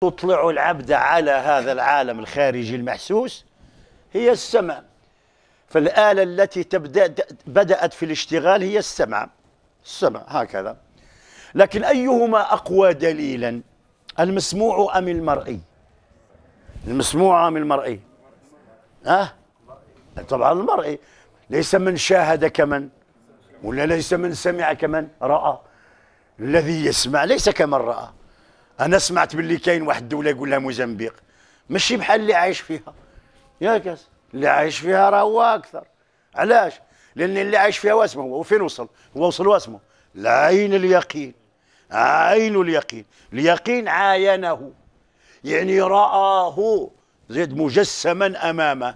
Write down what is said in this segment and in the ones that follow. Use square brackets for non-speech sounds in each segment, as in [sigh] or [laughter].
تطلع العبد على هذا العالم الخارجي المحسوس هي السمع فالآلة التي تبدأ بدأت في الاشتغال هي السمع السمع هكذا لكن أيهما أقوى دليلا المسموع أم المرئي المسموع أم المرئي أه؟ طبعا المرئي ليس من شاهد كمن ولا ليس من سمع كمن رأى الذي يسمع ليس كمن رأى انا سمعت باللي كاين واحد الدوله يقولها موزمبيق ماشي بحال اللي عايش فيها يا كاس اللي عايش فيها راه هو اكثر علاش لان اللي عايش فيها واسمه هو وفين وصل هو وصل واسمه العين اليقين عين اليقين اليقين عاينه يعني رآه زيد مجسما أمامه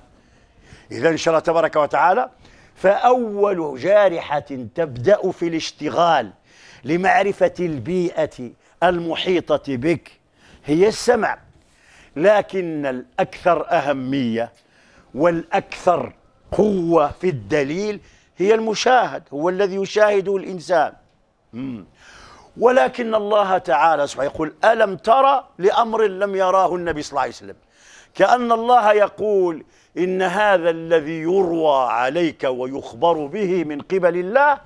إذا إن شاء الله تبارك وتعالى فأول جارحة تبدأ في الاشتغال لمعرفة البيئة المحيطة بك هي السمع لكن الأكثر أهمية والأكثر قوة في الدليل هي المشاهد هو الذي يشاهده الإنسان ولكن الله تعالى يقول ألم ترى لأمر لم يراه النبي صلى الله عليه وسلم كأن الله يقول إن هذا الذي يروى عليك ويخبر به من قبل الله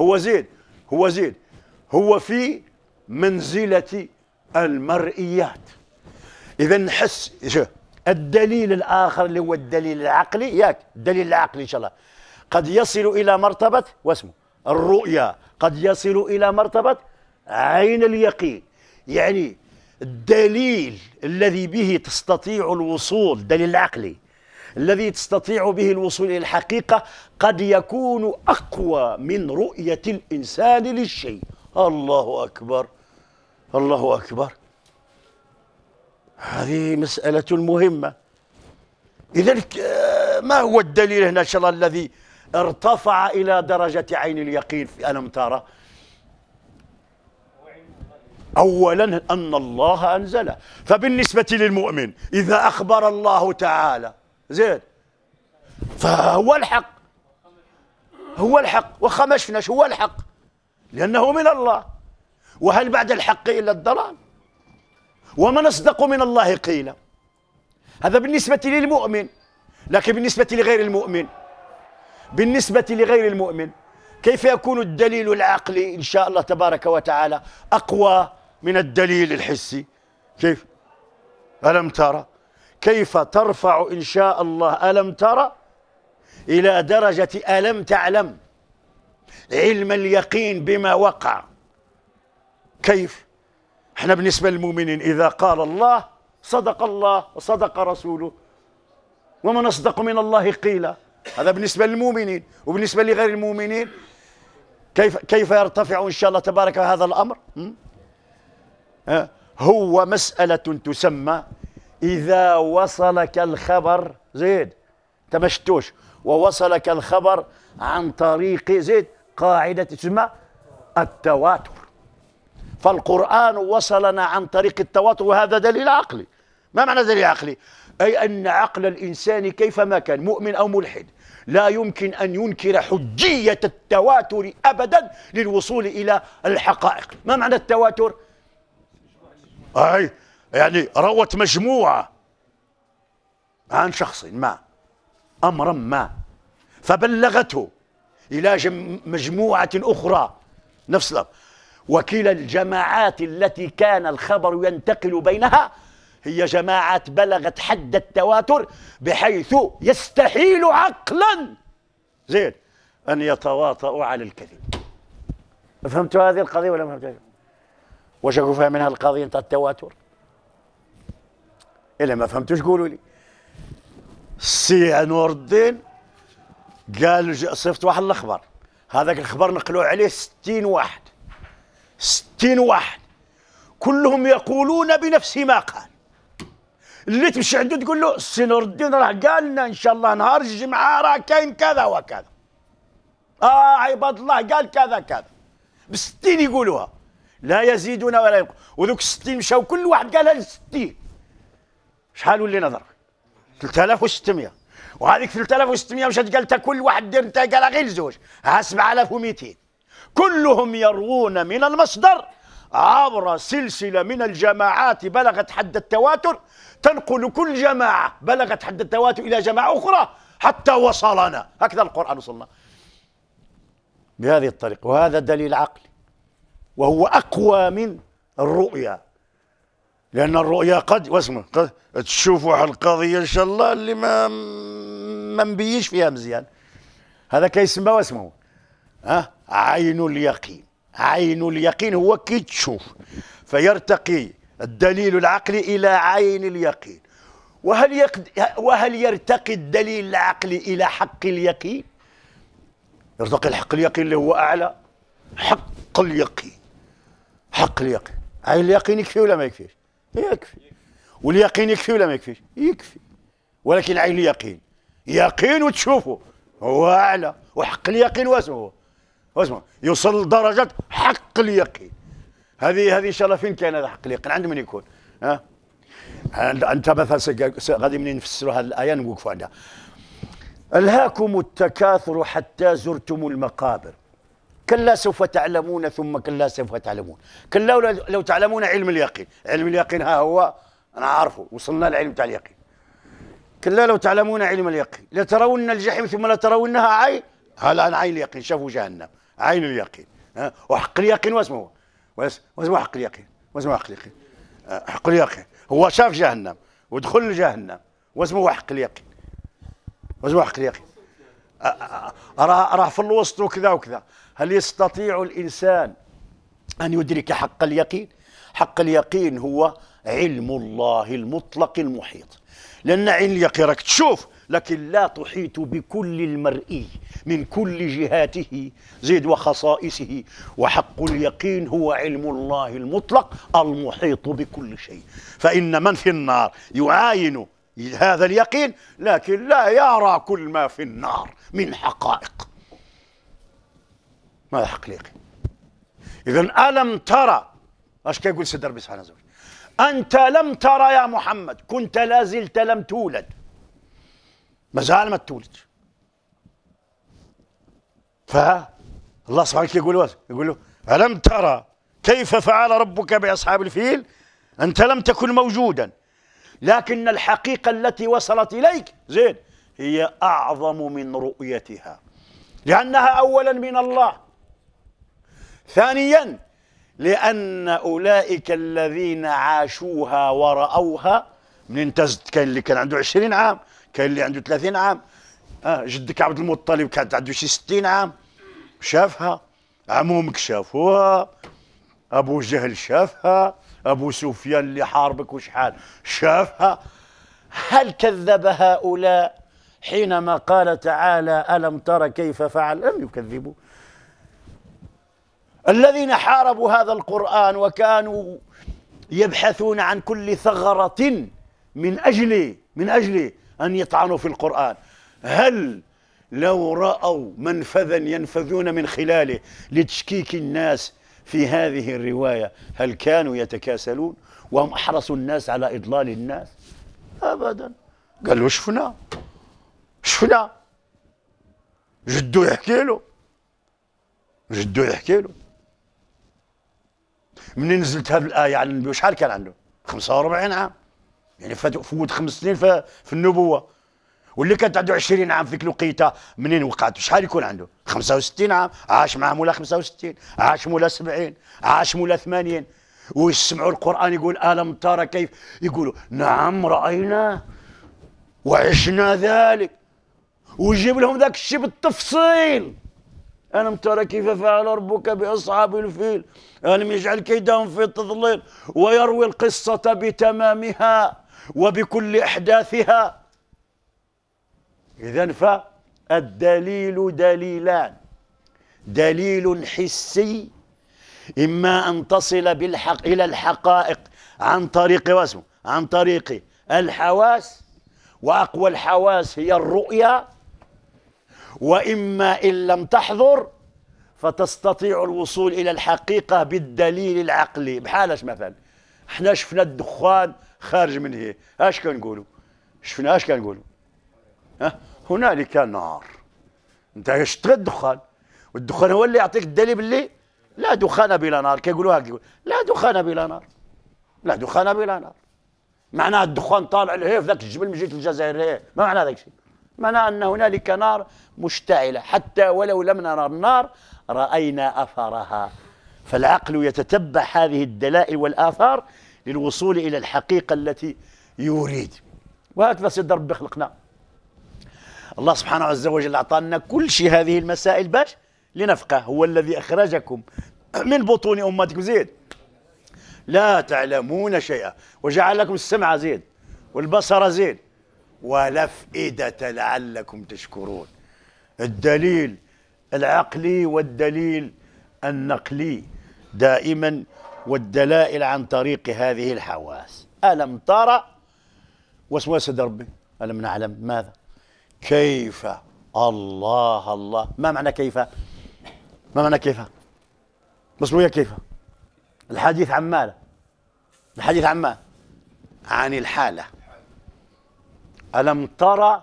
هو زيد هو زيد هو في منزلة المرئيات إذا نحس الدليل الآخر اللي هو الدليل العقلي ياك الدليل العقلي إن شاء الله قد يصل إلى مرتبة واسمه الرؤيا قد يصل إلى مرتبة عين اليقين يعني الدليل الذي به تستطيع الوصول الدليل العقلي الذي تستطيع به الوصول إلى الحقيقة قد يكون أقوى من رؤية الإنسان للشيء الله أكبر الله أكبر هذه مسألة مهمة إذا آه، ما هو الدليل هنا إن شاء الله الذي ارتفع إلى درجة عين اليقين في ألم ترى أولا أن الله أنزله فبالنسبة للمؤمن إذا أخبر الله تعالى زين فهو الحق هو الحق وخمشناش هو الحق لأنه من الله وهل بعد الحق إلا الضلال ومن أصدق من الله قيلا هذا بالنسبة للمؤمن لكن بالنسبة لغير المؤمن بالنسبة لغير المؤمن كيف يكون الدليل العقلي إن شاء الله تبارك وتعالى أقوى من الدليل الحسي كيف ألم ترى كيف ترفع إن شاء الله ألم ترى إلى درجة ألم تعلم علم اليقين بما وقع كيف احنا بالنسبة للمؤمنين إذا قال الله صدق الله وصدق رسوله ومن أصدق من الله قيلا هذا بالنسبة للمؤمنين وبالنسبة لغير المؤمنين كيف كيف يرتفع إن شاء الله تبارك هذا الأمر هو مسألة تسمى إذا وصلك الخبر زيد أنت ما ووصلك الخبر عن طريق زيد قاعدة تسمى التواتر فالقرآن وصلنا عن طريق التواتر وهذا دليل عقلي ما معنى دليل عقلي أي أن عقل الإنسان كيفما كان مؤمن أو ملحد لا يمكن أن ينكر حجية التواتر أبدا للوصول إلى الحقائق ما معنى التواتر أي يعني روت مجموعة عن شخص ما أمرا ما فبلغته إلى مجموعة أخرى نفس الأمر وكلا الجماعات التي كان الخبر ينتقل بينها هي جماعات بلغت حد التواتر بحيث يستحيل عقلا زين أن يتواطؤوا على الكذب فهمتوا هذه القضية ولا ما فهمتوها؟ واش فيها من القضية نتاع التواتر؟ إلا ما فهمتوش قولوا لي السي نور الدين قال صفت واحد الخبر هذاك الخبر نقلوه عليه 60 واحد ستين واحد كلهم يقولون بنفس ما قال اللي تمشي عنده تقول له السي نور الدين راه قال لنا ان شاء الله نهار الجمعه راه كاين كذا وكذا اه عباد الله قال كذا كذا بستين يقولوها لا يزيدون ولا ينقصون وذوك الستين مشاو كل واحد قالها لستين شحال ولينا ضرب 3600 وهذيك 3600 مشات قالتها كل واحد دير انت قالها غير لزوج ها 7200 كلهم يروون من المصدر عبر سلسلة من الجماعات بلغت حد التواتر تنقل كل جماعة بلغت حد التواتر إلى جماعة أخرى حتى وصلنا هكذا القرآن وصلنا بهذه الطريقة وهذا دليل عقلي وهو أقوى من الرؤيا لأن الرؤيا قد واسمع قد تشوف واحد القضية إن شاء الله اللي ما ما نبيش فيها مزيان هذا كيسمى واسمه أه؟ عين اليقين عين اليقين هو كي تشوف فيرتقي الدليل العقلي إلى عين اليقين وهل يقد... وهل يرتقي الدليل العقلي إلى حق اليقين؟ يرتقي الحق اليقين اللي هو أعلى حق اليقين حق اليقين عين اليقين يكفي ولا ما يكفيش؟ يكفي واليقين يكفي ولا ما يكفيش؟ يكفي ولكن عين اليقين يقين وتشوفه هو أعلى وحق اليقين واسمه اسمع يوصل لدرجه حق اليقين هذه هذه الله فين كاين هذا حق اليقين عند من يكون ها انت مثلا غادي منين نفسروا هذه الايه نوقفوا عندها الهاكم التكاثر حتى زرتم المقابر كلا سوف تعلمون ثم كلا سوف تعلمون كلا لو تعلمون علم اليقين علم اليقين ها هو انا عارفه وصلنا لعلم تاع اليقين كلا لو تعلمون علم اليقين لترون الجحيم ثم لترونها عين هلا عين اليقين شافوا جهنم عين اليقين وحق اليقين واسمه واسمه حق اليقين واسمه حق اليقين آه، حق اليقين هو شاف جهنم ودخل لجهنم واسمه حق اليقين واسمه حق اليقين آه، آه، راه في الوسط وكذا وكذا هل يستطيع الانسان ان يدرك حق اليقين حق اليقين هو علم الله المطلق المحيط لان علم اليقين راك تشوف لكن لا تحيط بكل المرئي من كل جهاته زيد وخصائصه وحق اليقين هو علم الله المطلق المحيط بكل شيء فإن من في النار يعاين هذا اليقين لكن لا يرى كل ما في النار من حقائق ماذا حق اليقين إذا ألم ترى اش كيقول سيدنا ربي سبحانه وتعالى أنت لم ترى يا محمد كنت لازلت لم تولد ما زال ما تولد ف الله سبحانه وتعالى يقول يقول له ألم ترى كيف فعل ربك بأصحاب الفيل أنت لم تكن موجودا لكن الحقيقة التي وصلت إليك زين هي أعظم من رؤيتها لأنها أولا من الله ثانيا لأن أولئك الذين عاشوها ورأوها منين تزد كاين اللي كان عنده 20 عام كاين اللي عنده 30 عام اه جدك عبد المطلب كان عنده شي 60 عام شافها عمومك شافوها ابو جهل شافها ابو سفيان اللي حاربك وشحال شافها هل كذب هؤلاء حينما قال تعالى الم تر كيف فعل لم يكذبوا الذين حاربوا هذا القران وكانوا يبحثون عن كل ثغره من أجل إيه؟ من أجل إيه؟ أن يطعنوا في القرآن هل لو رأوا منفذا ينفذون من خلاله لتشكيك الناس في هذه الرواية هل كانوا يتكاسلون وهم أحرصوا الناس على إضلال الناس أبدا قالوا شفنا شفنا جدو يحكي له جدو يحكي له منين نزلت هذه الآية على النبي وشحال كان عنده 45 عام يعني فوت خمس سنين في, في النبوه واللي كانت عنده 20 عام في الوقيته منين وقعت شحال يكون عنده 65 عام عاش مع مولا 65 عاش مولا 70 عاش مولا 80 ويسمعوا القران يقول الم ترى كيف يقولوا نعم رايناه وعشنا ذلك ويجيب لهم ذاك الشيء بالتفصيل ألم ترى كيف فعل ربك بأصحاب الفيل ألم يجعل كيدهم في تضليل ويروي القصة بتمامها وبكل إحداثها إذا فالدليل دليلان دليل حسي إما أن تصل بالحق إلى الحقائق عن طريق واسمه عن طريق الحواس وأقوى الحواس هي الرؤيا وإما إن لم تحضر فتستطيع الوصول إلى الحقيقة بالدليل العقلي بحالش مثلا احنا شفنا الدخان خارج من هي اش كنقولوا شفنا اش كنقولوا ها هنالك نار انت شتغى الدخان والدخان هو اللي يعطيك الدليل باللي لا دخان بلا نار كيقولوا هكا لا دخان بلا نار لا دخان بلا نار معناها الدخان طالع لهيه في ذاك الجبل من جهه الجزائر هي. ما معنى ذاك الشيء معنى ان هنالك نار مشتعله حتى ولو لم نرى النار راينا اثرها فالعقل يتتبع هذه الدلائل والاثار للوصول إلى الحقيقة التي يريد وهكذا سيد ربي خلقنا الله سبحانه عز وجل أعطانا كل شيء هذه المسائل باش لنفقه هو الذي أخرجكم من بطون أمتكم زيد لا تعلمون شيئا وجعل لكم السمع زيد والبصر زيد ولفئدة لعلكم تشكرون الدليل العقلي والدليل النقلي دائما والدلائل عن طريق هذه الحواس ألم ترى وسواس ربي ألم نعلم ماذا كيف الله الله ما معنى كيف ما معنى كيف بس ويا كيف الحديث عن ماذا الحديث عن ماذا عن الحالة ألم ترى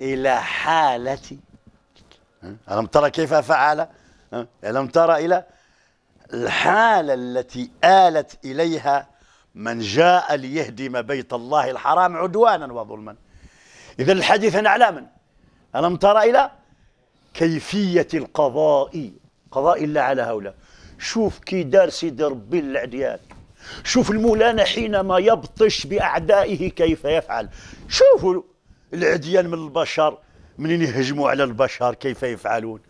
إلى حالتي ألم ترى كيف فعل ألم ترى إلى الحالة التي آلت إليها من جاء ليهدم بيت الله الحرام عدوانا وظلما إذا الحديث عن على من؟ ألم ترى إلى كيفية القضاء قضاء الله على هؤلاء شوف كي دار سيدي ربي للعديان شوف المولانا حينما يبطش بأعدائه كيف يفعل شوفوا العديان من البشر منين يهجموا على البشر كيف يفعلون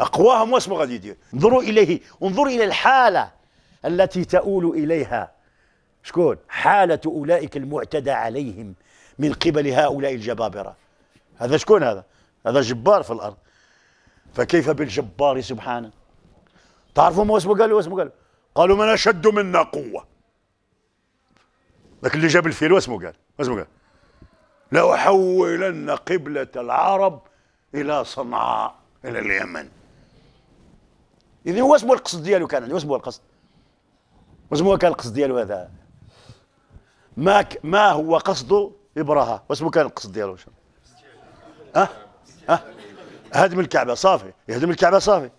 اقواهم واسمه غادي يدير انظروا اليه انظروا الى الحاله التي تؤول اليها شكون حاله اولئك المعتدى عليهم من قبل هؤلاء الجبابره هذا شكون هذا هذا جبار في الارض فكيف بالجبار سبحانه تعرفوا ما اسمه قالوا اسمه قالوا قالوا من اشد منا قوه لكن اللي جاب الفيل واسمه قال واسمه قال لاحولن قبله العرب الى صنعاء الى اليمن اذا واش اسمه القصد ديالو كان واش اسمه القصد واش كان القصد ديالو هذا ما ك... ما هو قصد ابراها واش كان القصد ديالو ها أه؟ أه؟ ها هدم الكعبه صافي يهدم الكعبه صافي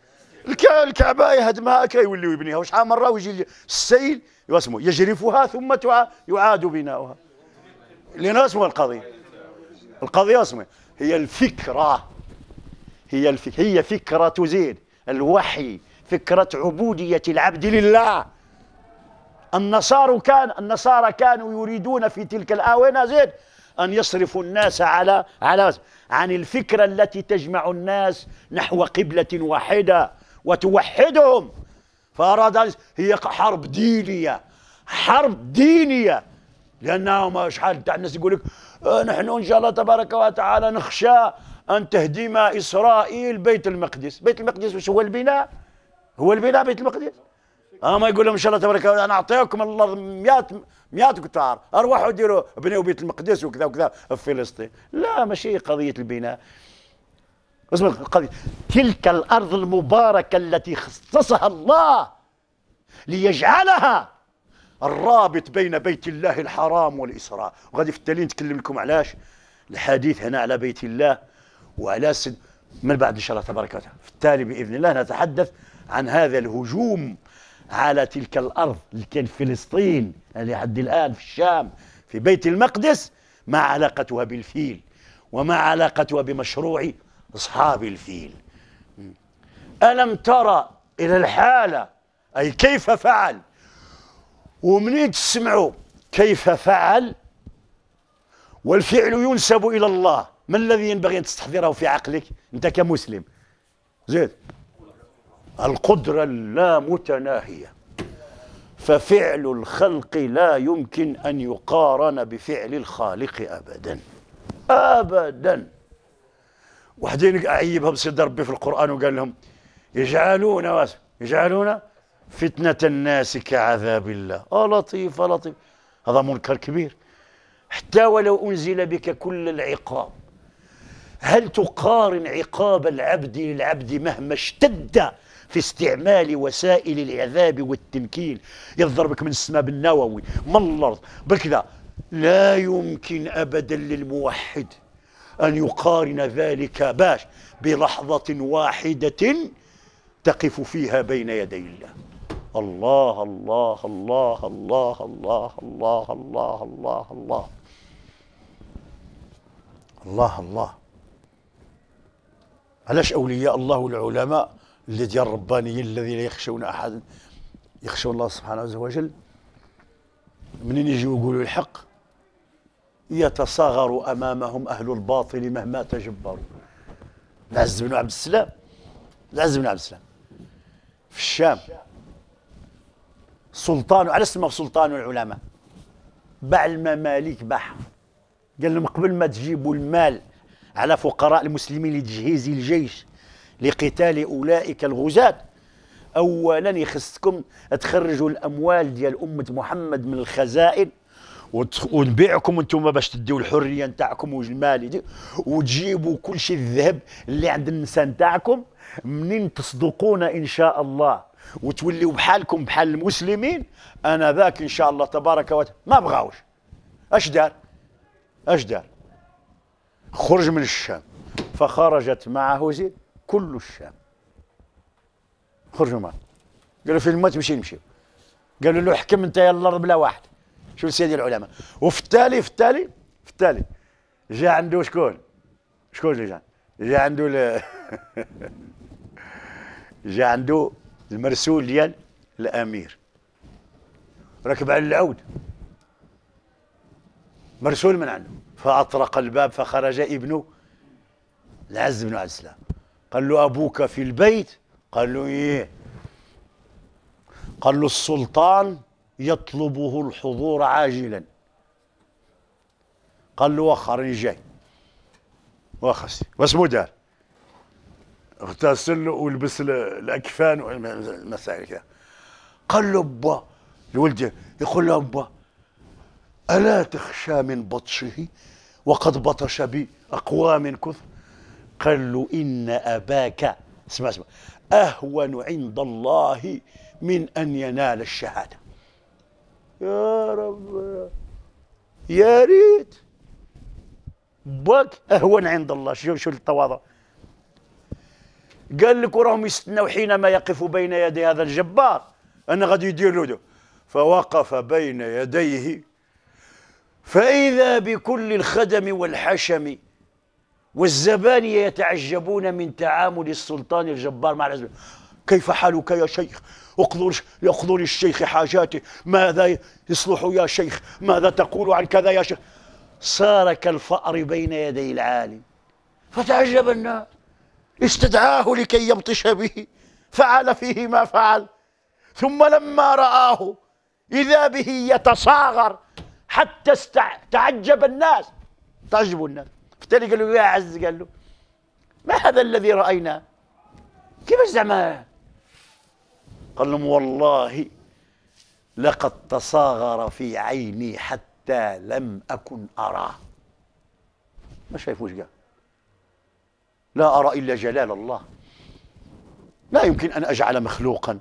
الكعبه يهدمها كيوليو يبنيها وشحال مره ويجي السيل واسمه يجرفها ثم يعاد بناؤها لان اسمه القضيه القضيه اسمه هي الفكره هي الفكره هي فكره زيد الوحي فكرة عبودية العبد لله النصارى كان النصارى كانوا يريدون في تلك الآونة زيد أن يصرفوا الناس على على عن الفكرة التي تجمع الناس نحو قبلة واحدة وتوحدهم فأراد هي حرب دينية حرب دينية لأنهم شحال تاع الناس يقول لك آه نحن إن شاء الله تبارك وتعالى نخشى أن تهدم إسرائيل بيت المقدس بيت المقدس وش هو البناء هو اللي بينها بيت المقدس ما يقول لهم ان شاء الله تبارك الله انا اعطيكم الارض 100 100 قطار اروحوا ديروا بنيوا بيت المقدس وكذا وكذا في فلسطين لا ماشي قضيه البناء اسمع القضيه تلك الارض المباركه التي خصصها الله ليجعلها الرابط بين بيت الله الحرام والإسراء وغادي في التالي نتكلم لكم علاش الحديث هنا على بيت الله وعلى سد من بعد إن شاء الله تبارك وتعالى في التالي بإذن الله نتحدث عن هذا الهجوم على تلك الأرض اللي كان فلسطين لحد الآن في الشام في بيت المقدس ما علاقتها بالفيل وما علاقتها بمشروع أصحاب الفيل ألم ترى إلى الحالة أي كيف فعل ومنين تسمعوا كيف فعل والفعل ينسب إلى الله ما الذي ينبغي أن تستحضره في عقلك أنت كمسلم زيد القدرة اللامتناهية ففعل الخلق لا يمكن أن يقارن بفعل الخالق أبدا أبدا وحدين أعيبهم سيد ربي في القرآن وقال لهم يجعلون يجعلون فتنة الناس كعذاب الله آه لطيف آه لطيف هذا منكر كبير حتى ولو أنزل بك كل العقاب هل تقارن عقاب العبد للعبد مهما اشتد في استعمال وسائل العذاب والتمكين يضربك من السماء بالنووي من الارض بكذا لا يمكن ابدا للموحد ان يقارن ذلك باش بلحظه واحده تقف فيها بين يدي الله الله الله الله الله الله الله الله الله الله الله الله علاش اولياء الله العلماء اللي ديال الربانيين الذين يخشون احد يخشون الله سبحانه عز وجل منين يجيو يقولوا الحق يتصاغر امامهم اهل الباطل مهما تجبروا العز بن عبد السلام العز بن عبد السلام في الشام سلطان على اسمه سلطان العلماء باع المماليك باعها قال لهم قبل ما تجيبوا المال على فقراء المسلمين لتجهيز الجيش لقتال أولئك الغزاة أولا يخصكم تخرجوا الأموال ديال أمة محمد من الخزائن ونبيعكم انتم باش تديوا الحريه نتاعكم والمال وتجيبوا كل شيء الذهب اللي عند النساء نتاعكم منين تصدقون ان شاء الله وتوليوا بحالكم بحال المسلمين انا ذاك ان شاء الله تبارك وتعالى ما بغاوش اش دار اش دار خرج من الشام فخرجت معه زيد كل الشام خرجوا معه قالوا في الموت مشي نمشي قالوا له احكم انت يلا الارض بلا واحد شو سيدي العلماء وفي التالي في التالي في التالي جا عنده شكون شكون اللي جا جا عنده ل... [laughs] جا عنده المرسول ديال الامير ركب على العود مرسول من عنده فاطرق الباب فخرج ابن العز بن عبد السلام قال له أبوك في البيت قال له إيه قال له السلطان يطلبه الحضور عاجلا قال له وخر جاي وخس بس مو دار اغتسل له ولبس الاكفان والمسائل كذا قال له ابا الولد يقول له ابا الا تخشى من بطشه وقد بطش بأقوام كثر قال له إن أباك اسمع اسمع أهون عند الله من أن ينال الشهادة يا رب يا ريت باك أهون عند الله شو شو التواضع قال لك وراهم يستناو حينما يقف بين يدي هذا الجبار أنا غادي يدير له فوقف بين يديه فإذا بكل الخدم والحشم والزبانية يتعجبون من تعامل السلطان الجبار مع العزب كيف حالك يا شيخ اقضر للشيخ حاجاته ماذا يصلح يا شيخ ماذا تقول عن كذا يا شيخ صار كالفأر بين يدي العالم فتعجب الناس استدعاه لكي يبطش به فعل فيه ما فعل ثم لما رآه إذا به يتصاغر حتى استع... تعجب الناس تعجب الناس تاني قال له يا عز قال له ما هذا الذي رايناه كيف زعما قال لهم والله لقد تصاغر في عيني حتى لم أكن أراه ما شايفوش قال لا أرى إلا جلال الله لا يمكن أن أجعل مخلوقا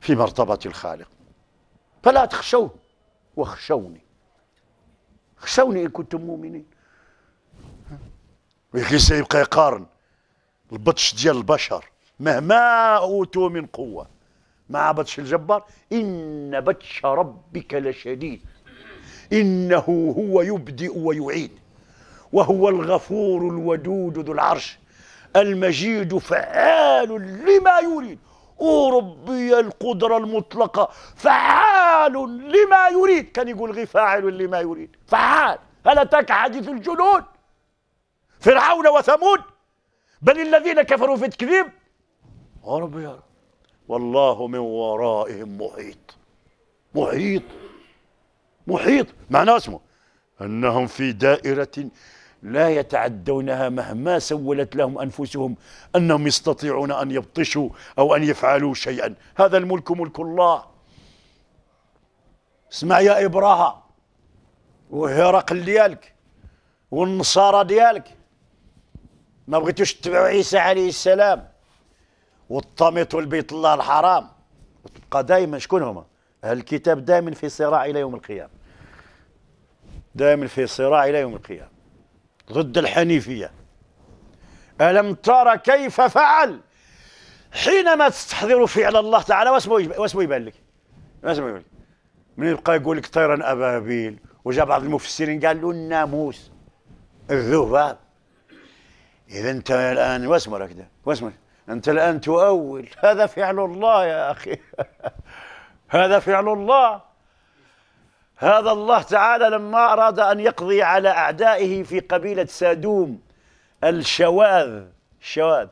في مرتبة الخالق فلا تخشوه واخشوني خشوني إن كنتم مؤمنين ولكن يبقى يقارن البطش ديال البشر مهما اوتوا من قوه مع بطش الجبار ان بطش ربك لشديد انه هو يبدئ ويعيد وهو الغفور الودود ذو العرش المجيد فعال لما يريد أوروبية القدرة المطلقة فعال لما يريد كان يقول غير فاعل لما يريد فعال هل أتاك حديث الجنود فرعون وثمود بل الذين كفروا في التكذيب ربي يا رب والله من ورائهم محيط محيط محيط معناه اسمه انهم في دائره لا يتعدونها مهما سولت لهم انفسهم انهم يستطيعون ان يبطشوا او ان يفعلوا شيئا هذا الملك ملك الله اسمع يا ابراهام وهرقل ديالك والنصارى ديالك ما بغيتوش تتبعوا عيسى عليه السلام وطمطوا البيت الله الحرام وتبقى دائما شكون هما اهل الكتاب دائما في صراع الى يوم القيامه دائما في صراع الى يوم القيامه ضد الحنيفيه الم ترى كيف فعل حينما تستحضر فعل الله تعالى واسمه واسمه يبان لك واسمه يبان لك من يبقى يقول لك طيرا ابابيل وجاء بعض المفسرين قال له الناموس الذباب إذا أنت الآن واسمرك ده واسمرك أنت الآن تؤول هذا فعل الله يا أخي [laughs] هذا فعل الله هذا الله تعالى لما أراد أن يقضي على أعدائه في قبيلة سادوم الشواذ الشواذ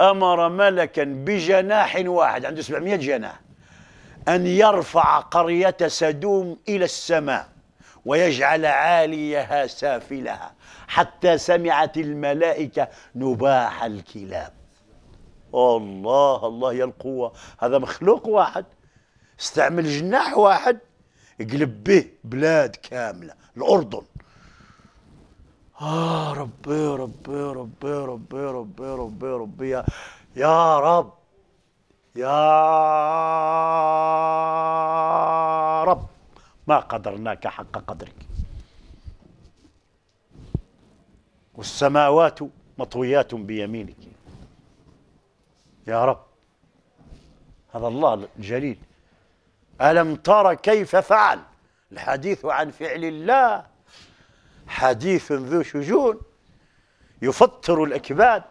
أمر ملكا بجناح واحد عنده 700 جناح أن يرفع قرية سدوم إلى السماء ويجعل عاليها سافلها حتى سمعت الملائكة نباح الكلاب الله الله يا القوة هذا مخلوق واحد استعمل جناح واحد قلب به بلاد كاملة الأردن آه ربي ربي ربي ربي ربي ربي ربي يا, يا رب يا رب ما قدرناك حق قدرك والسماوات مطويات بيمينك يا رب هذا الله الجليل ألم تر كيف فعل الحديث عن فعل الله حديث ذو شجون يفطر الأكباد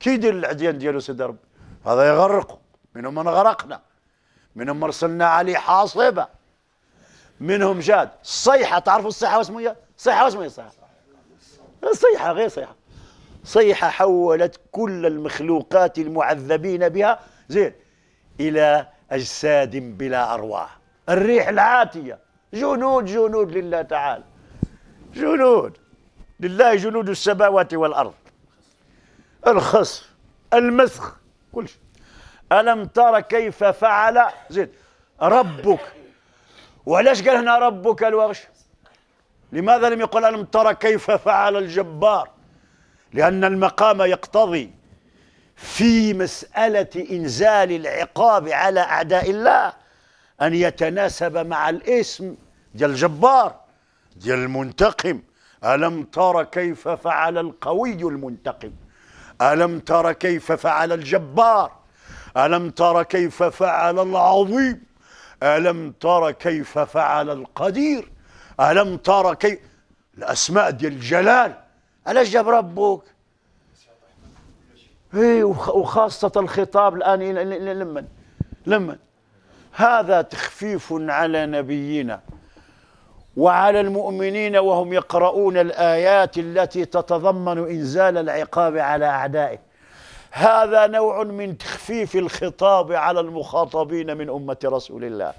كي يدير العديان ديالو سيدي ربي هذا يغرق منهم من غرقنا منهم مرسلنا عليه حاصبة منهم جاد الصيحة تعرفوا الصيحة واسمها الصيحة واسمها الصيحة صيحة غير صيحة صيحة حولت كل المخلوقات المعذبين بها زين إلى أجساد بلا أرواح الريح العاتية جنود جنود لله تعالى جنود لله جنود السماوات والأرض الخصف المسخ كل شيء ألم تر كيف فعل زين ربك وعلاش قال هنا ربك الوغش لماذا لم يقل ألم ترى كيف فعل الجبار لأن المقام يقتضي في مسألة إنزال العقاب على أعداء الله أن يتناسب مع الاسم ديال الجبار ديال المنتقم ألم ترى كيف فعل القوي المنتقم ألم ترى كيف فعل الجبار ألم ترى كيف فعل العظيم ألم ترى كيف فعل القدير ألم ترى كيف الأسماء ديال الجلال علاش جاب ربك إيه وخاصة الخطاب الآن لمن لمن هذا تخفيف على نبينا وعلى المؤمنين وهم يقرؤون الآيات التي تتضمن إنزال العقاب على أعدائه هذا نوع من تخفيف الخطاب على المخاطبين من أمة رسول الله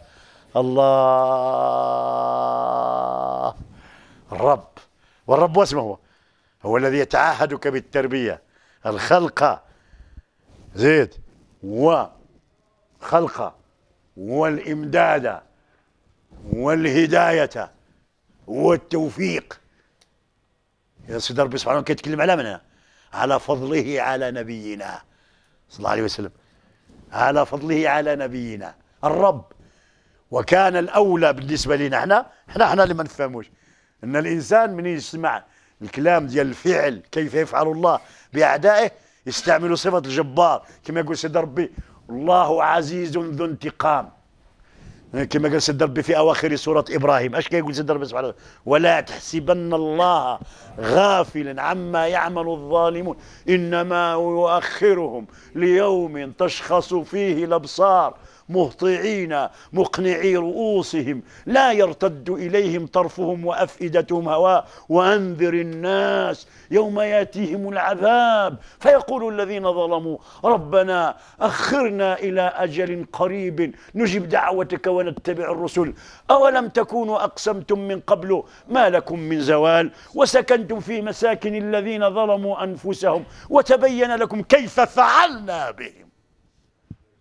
الله الرب والرب واسمه هو هو الذي يتعهدك بالتربية الخلق زيد وخلق والإمداد والهداية والتوفيق يا سيدي ربي سبحانه وتعالى كيتكلم على منها على فضله على نبينا صلى الله عليه وسلم على فضله على نبينا الرب وكان الاولى بالنسبه لنا احنا احنا احنا اللي ما نفهموش ان الانسان من يسمع الكلام ديال الفعل كيف يفعل الله باعدائه يستعمل صفه الجبار كما يقول سيد ربي الله عزيز ذو انتقام كما قال سيد ربي في اواخر سوره ابراهيم اش كيقول سيد ربي سبحانه ولا تحسبن الله غافلا عما يعمل الظالمون انما يؤخرهم ليوم تشخص فيه الابصار مهطعين مقنعي رؤوسهم لا يرتد إليهم طرفهم وأفئدتهم هواء وأنذر الناس يوم يأتيهم العذاب فيقول الذين ظلموا ربنا أخرنا إلى أجل قريب نجب دعوتك ونتبع الرسل أولم تكونوا أقسمتم من قبل ما لكم من زوال وسكنتم في مساكن الذين ظلموا أنفسهم وتبين لكم كيف فعلنا بهم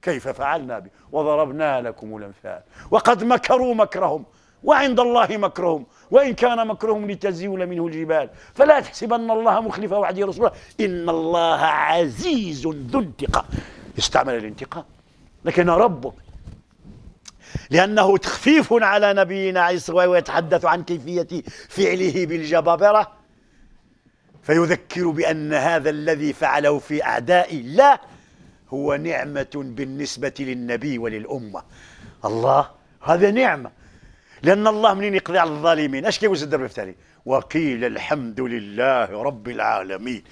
كيف فعلنا به وضربنا لكم الأمثال وقد مكروا مكرهم وعند الله مكرهم وإن كان مكرهم لتزول منه الجبال فلا تحسبن الله مخلف وعده رسوله إن الله عزيز ذو انتقام استعمل الانتقام لكن ربك لأنه تخفيف على نبينا عيسى ويتحدث عن كيفية فعله بالجبابرة فيذكر بأن هذا الذي فعله في أعدائي الله هو نعمة بالنسبة للنبي وللأمة الله هذا نعمة لأن الله منين يقضي على الظالمين أش كيوز الدرب الثاني وقيل الحمد لله رب العالمين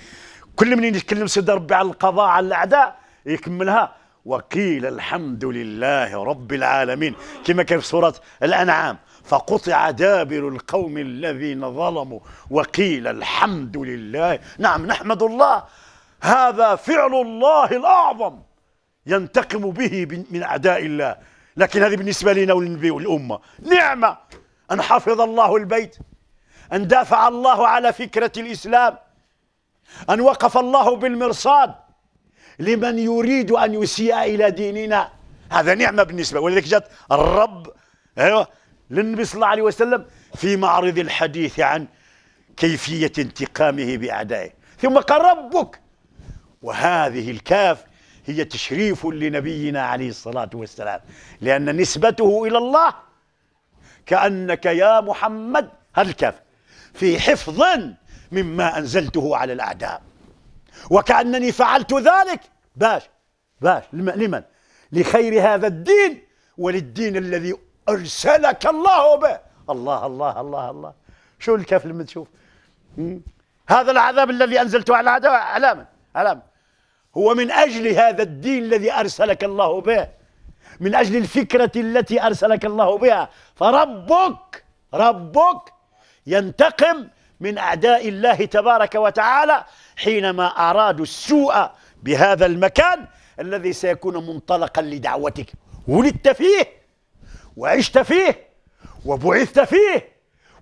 كل منين يتكلم سيد ربي على القضاء على الأعداء يكملها وقيل الحمد لله رب العالمين كما كان في سورة الأنعام فقطع دابر القوم الذين ظلموا وقيل الحمد لله نعم نحمد الله هذا فعل الله الأعظم ينتقم به من أعداء الله لكن هذه بالنسبة لنا والأمة نعمة أن حفظ الله البيت أن دافع الله على فكرة الإسلام أن وقف الله بالمرصاد لمن يريد أن يسيء إلى ديننا هذا نعمة بالنسبة ولذلك جاءت الرب أيوة للنبي صلى الله عليه وسلم في معرض الحديث عن كيفية انتقامه بأعدائه ثم قال ربك وهذه الكاف هي تشريف لنبينا عليه الصلاة والسلام لأن نسبته إلى الله كأنك يا محمد هذا الكاف في حفظ مما أنزلته على الأعداء وكأنني فعلت ذلك باش باش لمن لخير هذا الدين وللدين الذي أرسلك الله به الله الله الله الله شو الكاف لما تشوف هذا العذاب الذي أنزلته على الأعداء علامة علامة هو من أجل هذا الدين الذي أرسلك الله به من أجل الفكرة التي أرسلك الله بها فربك ربك ينتقم من أعداء الله تبارك وتعالى حينما أرادوا السوء بهذا المكان الذي سيكون منطلقا لدعوتك ولدت فيه وعشت فيه وبعثت فيه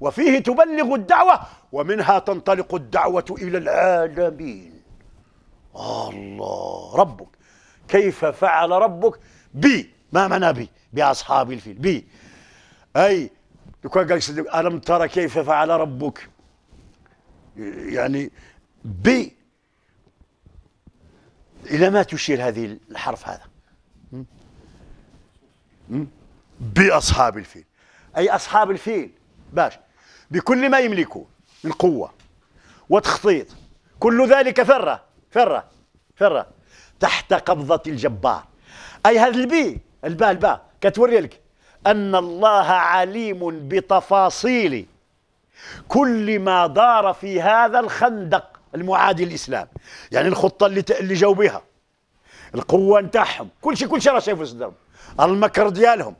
وفيه تبلغ الدعوة ومنها تنطلق الدعوة إلى العالمين الله ربك كيف فعل ربك بي ما معنى بي بأصحاب الفيل بي أي قال ألم ترى كيف فعل ربك يعني بي إلى ما تشير هذه الحرف هذا بأصحاب الفيل أي أصحاب الفيل باش بكل ما يملكون من قوة وتخطيط كل ذلك فره فره فره تحت قبضة الجبار أي هذا البي الباء الباء كتوري لك أن الله عليم بتفاصيل كل ما دار في هذا الخندق المعادي للإسلام يعني الخطة اللي ت... اللي جاوا بها القوة نتاعهم كل شيء كل شيء راه شايفه صدرهم المكر ديالهم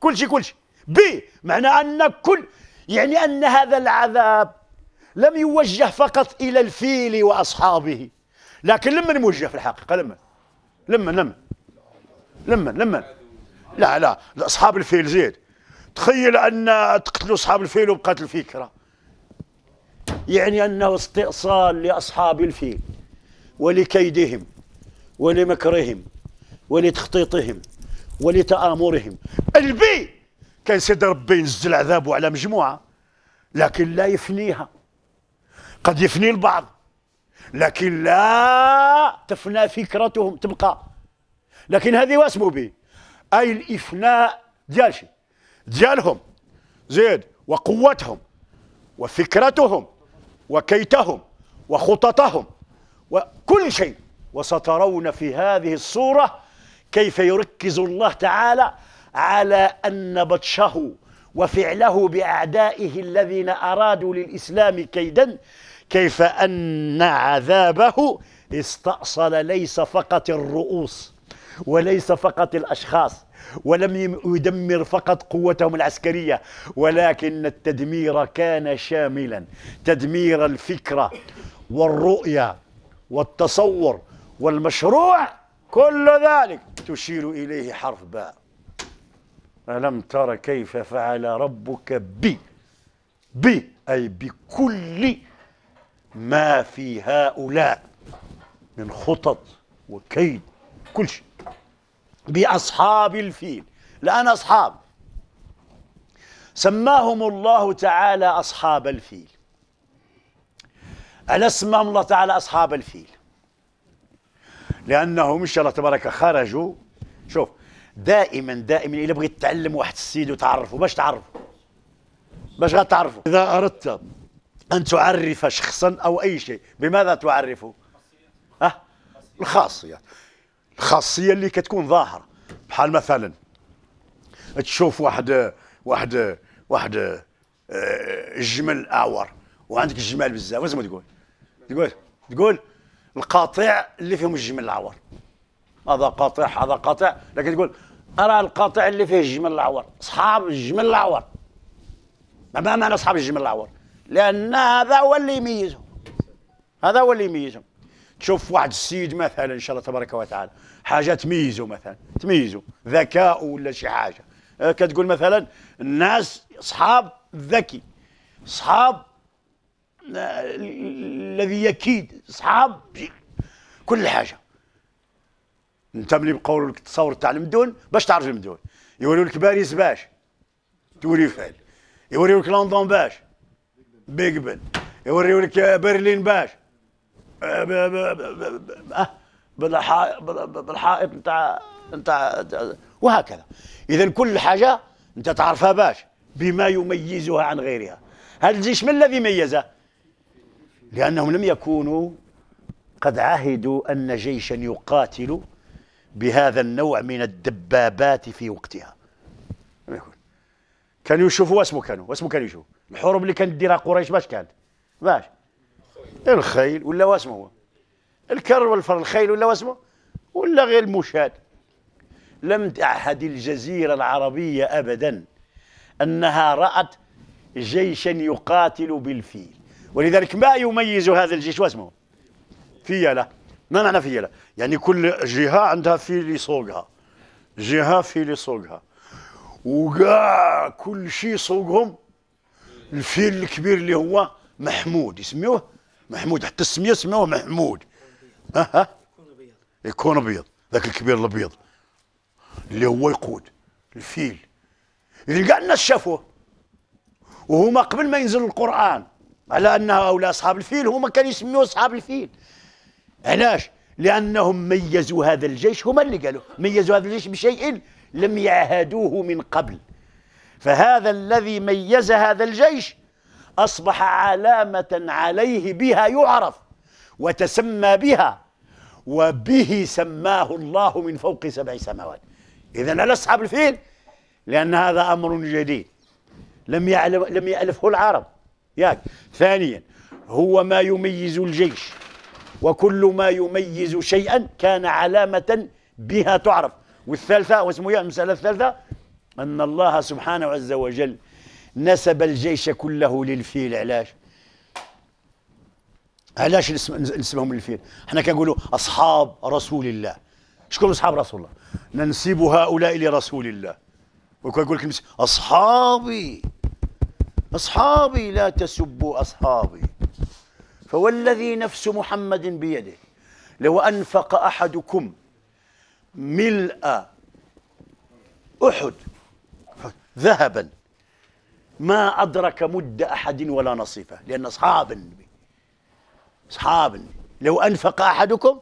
كل شيء كل شيء بي معنى أن كل يعني أن هذا العذاب لم يوجه فقط إلى الفيل وأصحابه لكن لمن موجه في الحقيقه لمن لمن لمن لمن لمن لا لا اصحاب الفيل زيد تخيل ان تقتلوا اصحاب الفيل وبقات الفكره يعني انه استئصال لاصحاب الفيل ولكيدهم ولمكرهم ولتخطيطهم ولتآمرهم البي كان سيد ربي ينزل عذابه على مجموعه لكن لا يفنيها قد يفني البعض لكن لا تفنى فكرتهم تبقى لكن هذه واسمو به أي الإفناء ديال شي ديالهم زيد وقوتهم وفكرتهم وكيتهم وخططهم وكل شيء وسترون في هذه الصورة كيف يركز الله تعالى على أن بطشه وفعله بأعدائه الذين أرادوا للإسلام كيدا كيف أن عذابه استأصل ليس فقط الرؤوس وليس فقط الأشخاص ولم يدمر فقط قوتهم العسكرية ولكن التدمير كان شاملا تدمير الفكرة والرؤية والتصور والمشروع كل ذلك تشير إليه حرف باء ألم تر كيف فعل ربك بي بي أي بكل ما في هؤلاء من خطط وكيد كل شيء بأصحاب الفيل لأن أصحاب سماهم الله تعالى أصحاب الفيل ألا سماهم الله تعالى أصحاب الفيل لأنهم إن شاء الله تبارك خرجوا شوف دائما دائما إلا بغيت تعلم واحد السيد وتعرفه باش تعرفه باش غتعرفه إذا أردت أن تعرف شخصا أو أي شيء بماذا تعرفه؟ أه؟ الخاصيات الخاصية اللي كتكون ظاهرة بحال مثلا تشوف واحد واحد واحد آه، جمل أعور وعندك الجمال بزاف ما تقول تقول تقول القاطع اللي فيهم الجمل الأعور هذا قاطع هذا قاطع لكن تقول أرى القاطع اللي فيه الجمل الأعور أصحاب الجمل الأعور ما معنى أصحاب الجمل الأعور لان هذا هو اللي يميزهم هذا هو اللي يميزهم تشوف واحد السيد مثلا ان شاء الله تبارك وتعالى حاجه تميزه مثلا تميزه ذكاء ولا شي حاجه أه، كتقول مثلا الناس اصحاب الذكي آه، اصحاب الذي يكيد اصحاب كل حاجه انت ملي بقول لك التصور تاع المدون باش تعرف المدون يوريو لك باريس باش تولي فعل يوريو لك لندن باش بيج بن يوريولك برلين باش بالحائط نتاع نتاع وهكذا اذا كل حاجه انت تعرفها باش بما يميزها عن غيرها هذا الجيش ما الذي ميزه لانهم لم يكونوا قد عهدوا ان جيشا يقاتل بهذا النوع من الدبابات في وقتها لم يكن كانوا يشوفوا واسمو كانوا واسمو كانوا يشوفوا الحروب اللي كانت ديرها قريش باش كانت باش الخيل ولا واسمه هو الكر والفر الخيل ولا واسمه ولا غير المشاة لم تعهد الجزيرة العربية أبدا أنها رأت جيشا يقاتل بالفيل ولذلك ما يميز هذا الجيش واسمه فيلة ما معنى فيلة يعني كل جهة عندها فيل يسوقها جهة فيل يسوقها وكاع كل شيء سوقهم الفيل الكبير اللي هو محمود يسميوه محمود حتى السميه سموه محمود ها ها يكون ابيض ذاك الكبير الابيض اللي هو يقود الفيل اللي كاع الناس شافوه وهما قبل ما ينزل القران على ان هؤلاء اصحاب الفيل هما كانوا يسميوه اصحاب الفيل علاش لانهم ميزوا هذا الجيش هما اللي قالوا ميزوا هذا الجيش بشيء لم يعهدوه من قبل فهذا الذي ميز هذا الجيش أصبح علامة عليه بها يعرف وتسمى بها وبه سماه الله من فوق سبع سماوات إذا على أصحاب الفيل لأن هذا أمر جديد لم يعلم لم يألفه العرب ياك ثانيا هو ما يميز الجيش وكل ما يميز شيئا كان علامة بها تعرف والثالثة واسمها إيه؟ المسألة الثالثة أن الله سبحانه عز وجل نسب الجيش كله للفيل علاش علاش نسبهم للفيل احنا كنقولوا أصحاب رسول الله شكون أصحاب رسول الله ننسب هؤلاء لرسول الله ويقول لك أصحابي أصحابي لا تسبوا أصحابي فوالذي نفس محمد بيده لو أنفق أحدكم ملء أحد ذهبا ما أدرك مد أحد ولا نصيفه لأن أصحاب النبي أصحاب النبي لو أنفق أحدكم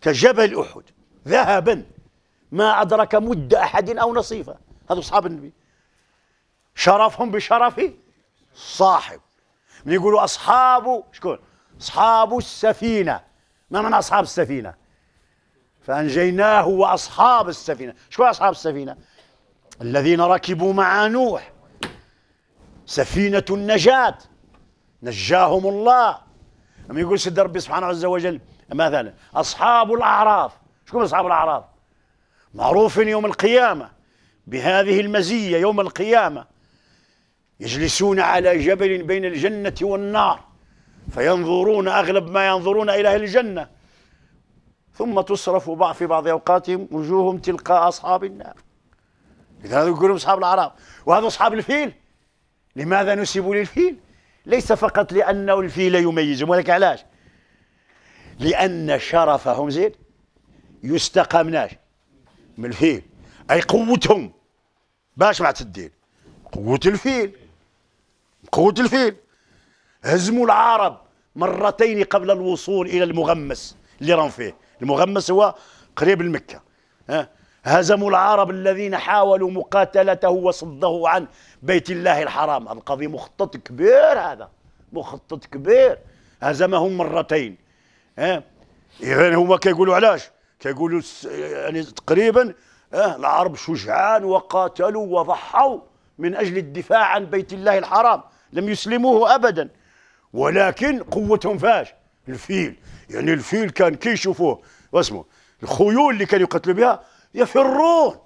كجبل أحد ذهبا ما أدرك مد أحد أو نصيفه هذا أصحاب النبي شرفهم بشرف صاحب يقولوا أصحاب شكون أصحاب السفينة ما معنى أصحاب السفينة فأنجيناه وأصحاب السفينة شو أصحاب السفينة الذين ركبوا مع نوح سفينة النجاة نجاهم الله أما يقول سيد ربي سبحانه عز وجل مثلا أصحاب الأعراف شكون أصحاب الأعراف معروف يوم القيامة بهذه المزية يوم القيامة يجلسون على جبل بين الجنة والنار فينظرون أغلب ما ينظرون إلى الجنة ثم تصرف بعض في بعض أوقاتهم وجوههم تلقاء أصحاب النار اذا هذا يقولون أصحاب الاعراب وهذا أصحاب الفيل لماذا نسبوا للفيل ليس فقط لأنه الفيل يميزهم ولكن علاش لأن شرفهم زين يستقى مناش من الفيل أي قوتهم باش معتدين قوة الفيل قوة الفيل هزموا العرب مرتين قبل الوصول إلى المغمس اللي راهم فيه المغمس هو قريب المكة ها هزموا العرب الذين حاولوا مقاتلته وصده عن بيت الله الحرام هذا القضية مخطط كبير هذا مخطط كبير هزمهم مرتين ها إذا هما كيقولوا علاش كيقولوا يعني تقريبا ها العرب شجعان وقاتلوا وضحوا من اجل الدفاع عن بيت الله الحرام لم يسلموه ابدا ولكن قوتهم فاش الفيل يعني الفيل كان كي يشوفوه واسمه الخيول اللي كانوا يقتلوا بها يفرون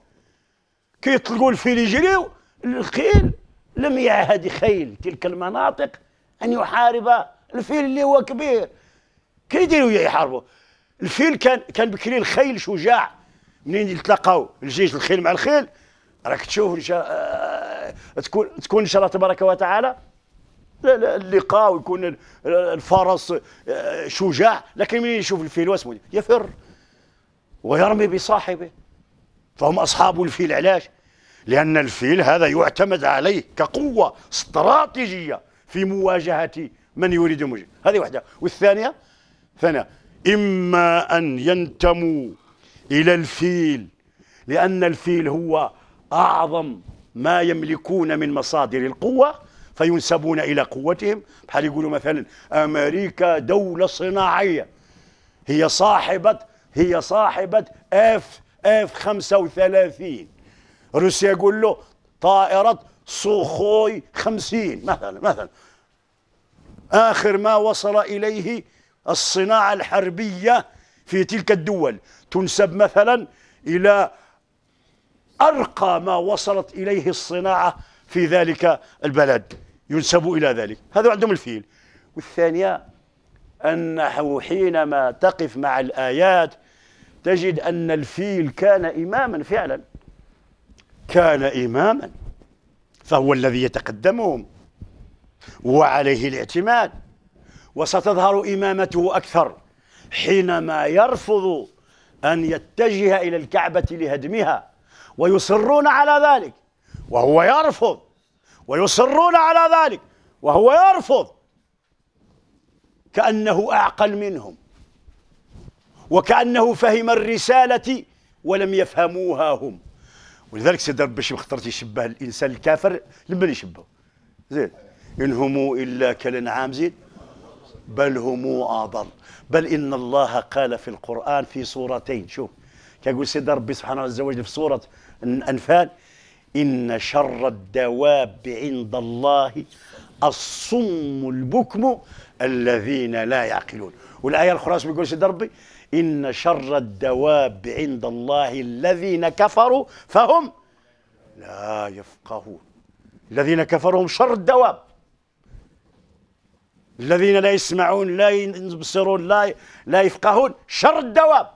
كي يطلقوا الفيل يجريو الخيل لم يعهد خيل تلك المناطق ان يحارب الفيل اللي هو كبير كي يديروا يحاربوا الفيل كان كان بكري الخيل شجاع منين يتلاقاو الجيش الخيل مع الخيل راك تشوف ان شاء آه، تكون تكون ان شاء الله تبارك وتعالى اللقاء ويكون الفرس آه، شجاع لكن من يشوف الفيل واسمه يفر ويرمي بصاحبه فهم أصحاب الفيل علاش لأن الفيل هذا يعتمد عليه كقوة استراتيجية في مواجهة من يريد مجد هذه واحدة والثانية ثانية إما أن ينتموا إلى الفيل لأن الفيل هو أعظم ما يملكون من مصادر القوة فينسبون إلى قوتهم بحال يقولوا مثلا أمريكا دولة صناعية هي صاحبة هي صاحبة اف اف 35 روسيا يقول له طائرة سوخوي 50 مثلا مثلا آخر ما وصل إليه الصناعة الحربية في تلك الدول تنسب مثلا إلى أرقى ما وصلت إليه الصناعة في ذلك البلد ينسب إلى ذلك هذا عندهم الفيل والثانية أنه حينما تقف مع الآيات تجد أن الفيل كان إماما فعلا كان إماما فهو الذي يتقدمهم وعليه الاعتماد وستظهر إمامته أكثر حينما يرفض أن يتجه إلى الكعبة لهدمها ويصرون على ذلك وهو يرفض ويصرون على ذلك وهو يرفض كأنه أعقل منهم وكأنه فهم الرسالة ولم يفهموها هم ولذلك سيد ربي شيخ اخترت يشبه الانسان الكافر لمن يشبهه زين ان هم الا كالانعام زين بل هم اضل بل ان الله قال في القران في سورتين شوف كيقول سيد ربي سبحانه عز وجل في سوره الانفال إن شر الدواب عند الله الصم البكم الذين لا يعقلون والآية الأخرى بيقول سيد ربي إن شر الدواب عند الله الذين كفروا فهم لا يفقهون الذين كفروا هم شر الدواب الذين لا يسمعون لا يبصرون لا لا يفقهون شر الدواب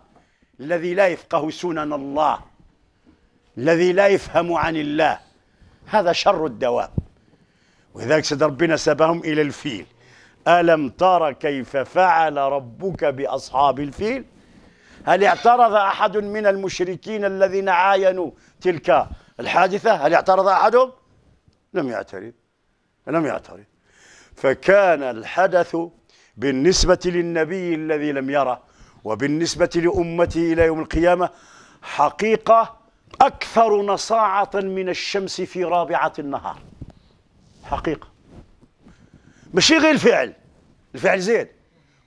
الذي لا يفقه سنن الله الذي لا يفهم عن الله هذا شر الدواب ولذلك سيد ربنا سبهم إلى الفيل ألم تر كيف فعل ربك بأصحاب الفيل هل اعترض أحد من المشركين الذين عاينوا تلك الحادثة هل اعترض أحدهم لم يعترض لم يعترض فكان الحدث بالنسبة للنبي الذي لم يره وبالنسبة لأمته إلى يوم القيامة حقيقة أكثر نصاعة من الشمس في رابعة النهار حقيقة ماشي غير الفعل الفعل زين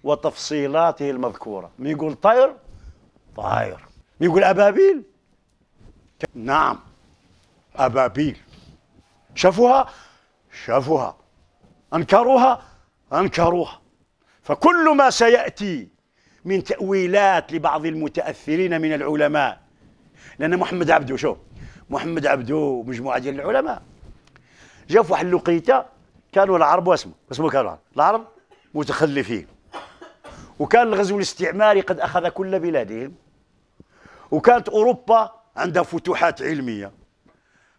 وتفصيلاته المذكورة من يقول طير طاير من يقول أبابيل نعم أبابيل شافوها شافوها أنكروها أنكروها فكل ما سيأتي من تأويلات لبعض المتأثرين من العلماء لان محمد عبدو شوف محمد عبدو ومجموعه ديال العلماء جا في واحد الوقيته كانوا العرب واسمه اسمه كانوا العرب العرب متخلفين وكان الغزو الاستعماري قد اخذ كل بلادهم وكانت اوروبا عندها فتوحات علميه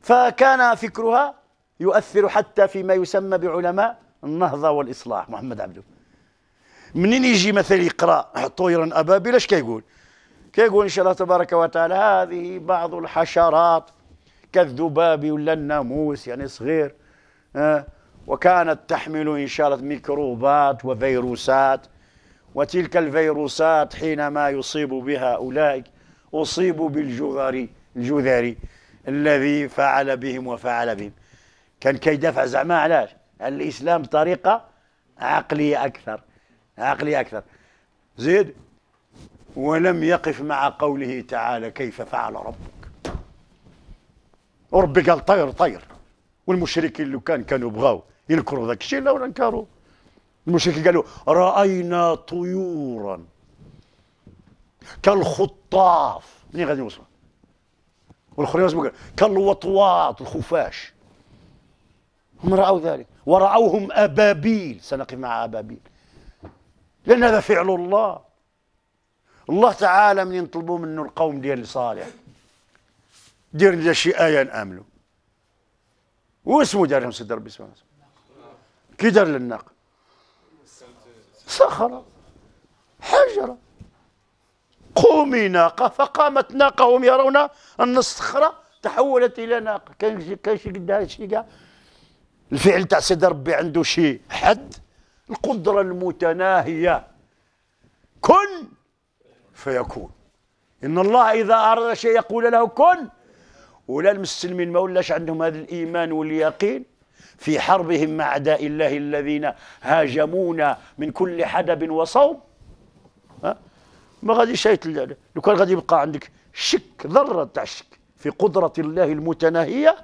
فكان فكرها يؤثر حتى فيما يسمى بعلماء النهضه والاصلاح محمد عبده منين يجي مثلا يقرا طيرا ابابيل اش كيقول كيقول إن شاء الله تبارك وتعالى هذه بعض الحشرات كالذباب ولا الناموس يعني صغير أه وكانت تحمل إن شاء الله ميكروبات وفيروسات وتلك الفيروسات حينما يصيب بها أولئك أصيبوا بالجذري الجذري الذي فعل بهم وفعل بهم كان كيدافع زعما علاش على الإسلام طريقه عقلية أكثر عقلية أكثر زيد ولم يقف مع قوله تعالى كيف فعل ربك ربك قال طير طير والمشركين لو كان كانوا بغاو ينكروا ذاك الشيء لو انكروا المشركين قالوا راينا طيورا كالخطاف منين غادي نوصل والاخرين كالوطواط الخفاش هم رأوا ذلك ورأوهم أبابيل سنقف مع أبابيل لأن هذا فعل الله الله تعالى من نطلبوا منه القوم ديال صالح دير لنا شي ايه نامنوا واسمو دار لهم سيدي ربي سبحانه كي دار للناق صخره حجره قومي ناقه فقامت ناقه وهم يرون ان الصخره تحولت الى ناقه كان كان شي قدها شي كاع الفعل تاع سيدي ربي عنده شي حد القدره المتناهيه كن فيكون ان الله اذا اراد شيء يقول له كن ولا المسلمين ما ولاش عندهم هذا الايمان واليقين في حربهم مع اعداء الله الذين هاجمونا من كل حدب وصوب ها ما غاديش لو كان غادي يبقى عندك شك ذره تاع الشك في قدره الله المتناهيه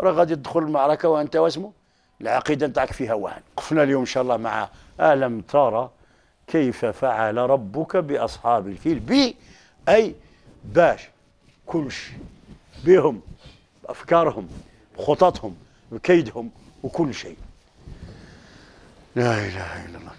راه غادي تدخل المعركه وانت واسمه العقيده نتاعك فيها وهن قفنا اليوم ان شاء الله مع الم ترى كيف فعل ربك بأصحاب الفيل بي أي باش شيء بهم بأفكارهم بخططهم بكيدهم وكل شيء لا إله إلا الله